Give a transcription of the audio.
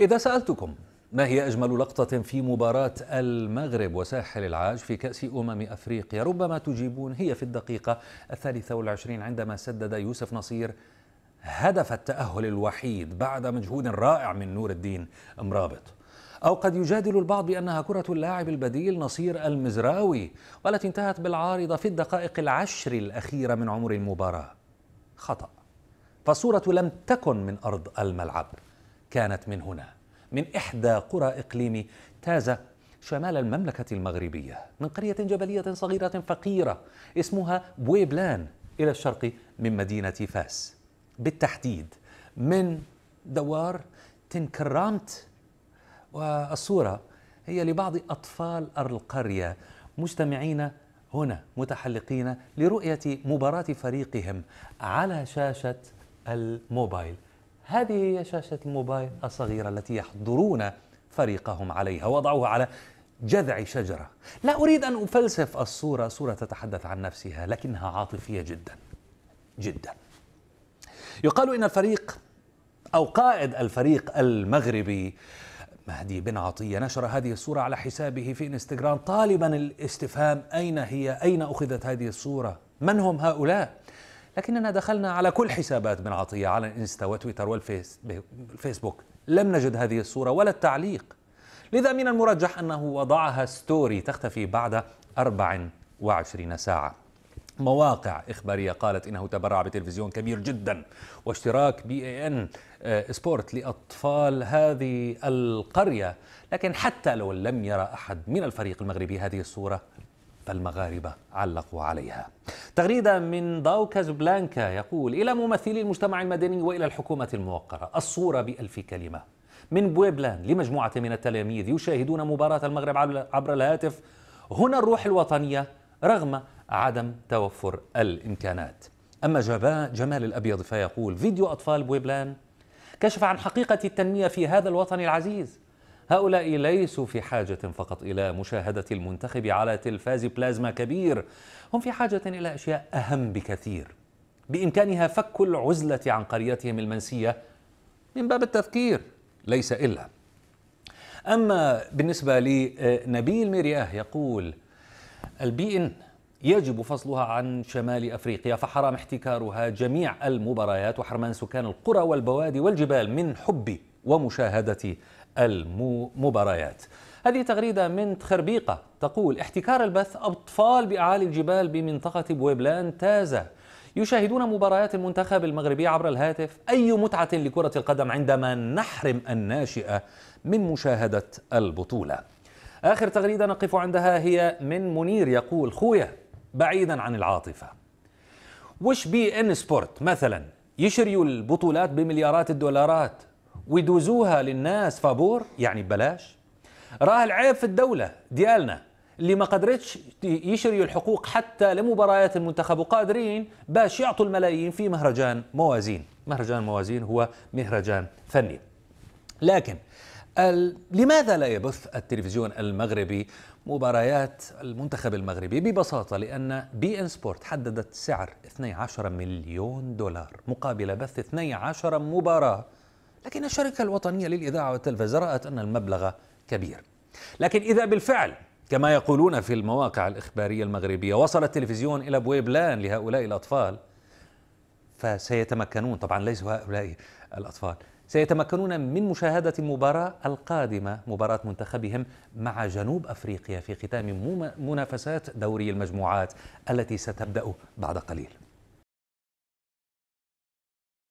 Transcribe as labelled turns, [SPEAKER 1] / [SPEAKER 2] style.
[SPEAKER 1] إذا سألتكم ما هي أجمل لقطة في مباراة المغرب وساحل العاج في كأس أمم أفريقيا ربما تجيبون هي في الدقيقة الثالثة والعشرين عندما سدد يوسف نصير هدف التأهل الوحيد بعد مجهود رائع من نور الدين مرابط أو قد يجادل البعض بأنها كرة اللاعب البديل نصير المزراوي والتي انتهت بالعارضة في الدقائق العشر الأخيرة من عمر المباراة خطأ فالصورة لم تكن من أرض الملعب كانت من هنا من إحدى قرى إقليم تازة شمال المملكة المغربية من قرية جبلية صغيرة فقيرة اسمها بويبلان إلى الشرق من مدينة فاس بالتحديد من دوار تنكرامت والصورة هي لبعض أطفال القرية مجتمعين هنا متحلقين لرؤية مباراة فريقهم على شاشة الموبايل هذه هي شاشة الموبايل الصغيرة التي يحضرون فريقهم عليها وضعوها على جذع شجرة لا أريد أن أفلسف الصورة صورة تتحدث عن نفسها لكنها عاطفية جدا جدا يقال إن الفريق أو قائد الفريق المغربي مهدي بن عطية نشر هذه الصورة على حسابه في انستغرام طالبا الاستفهام أين هي أين أخذت هذه الصورة من هم هؤلاء لكننا دخلنا على كل حسابات بن عطية على الإنستا وتويتر والفيسبوك لم نجد هذه الصورة ولا التعليق لذا من المرجح أنه وضعها ستوري تختفي بعد 24 ساعة مواقع إخبارية قالت إنه تبرع بتلفزيون كبير جدا واشتراك بي اي ان آه، سبورت لأطفال هذه القرية لكن حتى لو لم يرى أحد من الفريق المغربي هذه الصورة فالمغاربة علقوا عليها تغريدة من داو كازبلانكا يقول إلى ممثلي المجتمع المدني وإلى الحكومة الموقرة الصورة بألف كلمة من بويبلان لمجموعة من التلاميذ يشاهدون مباراة المغرب عبر الهاتف هنا الروح الوطنية رغم عدم توفر الإمكانات أما جمال الأبيض فيقول فيديو أطفال بويبلان كشف عن حقيقة التنمية في هذا الوطن العزيز هؤلاء ليسوا في حاجة فقط إلى مشاهدة المنتخب على تلفاز بلازما كبير هم في حاجة إلى أشياء أهم بكثير بإمكانها فك العزلة عن قريتهم المنسية من باب التذكير ليس إلا أما بالنسبة لنبيل مرياه يقول البي إن يجب فصلها عن شمال أفريقيا فحرام احتكارها جميع المباريات وحرمان سكان القرى والبوادي والجبال من حب ومشاهدة المباريات هذه تغريدة من تخربيقة تقول احتكار البث أطفال بأعالي الجبال بمنطقة بويبلان تازة يشاهدون مباريات المنتخب المغربي عبر الهاتف أي متعة لكرة القدم عندما نحرم الناشئة من مشاهدة البطولة آخر تغريدة نقف عندها هي من منير يقول خويا بعيدا عن العاطفة وش بي إن سبورت مثلا يشريوا البطولات بمليارات الدولارات ويدوزوها للناس فابور يعني ببلاش راه العيب في الدولة ديالنا اللي ما قدرتش يشريوا الحقوق حتى لمباريات المنتخب وقادرين باش يعطوا الملايين في مهرجان موازين مهرجان موازين هو مهرجان فني لكن لماذا لا يبث التلفزيون المغربي مباريات المنتخب المغربي ببساطة لأن بي إن سبورت حددت سعر 12 مليون دولار مقابل بث 12 مباراة لكن الشركة الوطنية للإذاعة والتلفزة رأت أن المبلغ كبير لكن إذا بالفعل كما يقولون في المواقع الإخبارية المغربية وصل التلفزيون إلى بويبلان لهؤلاء الأطفال فسيتمكنون طبعا ليسوا هؤلاء الأطفال سيتمكنون من مشاهدة المباراة القادمة مباراة منتخبهم مع جنوب أفريقيا في ختام منافسات دوري المجموعات التي ستبدأ بعد قليل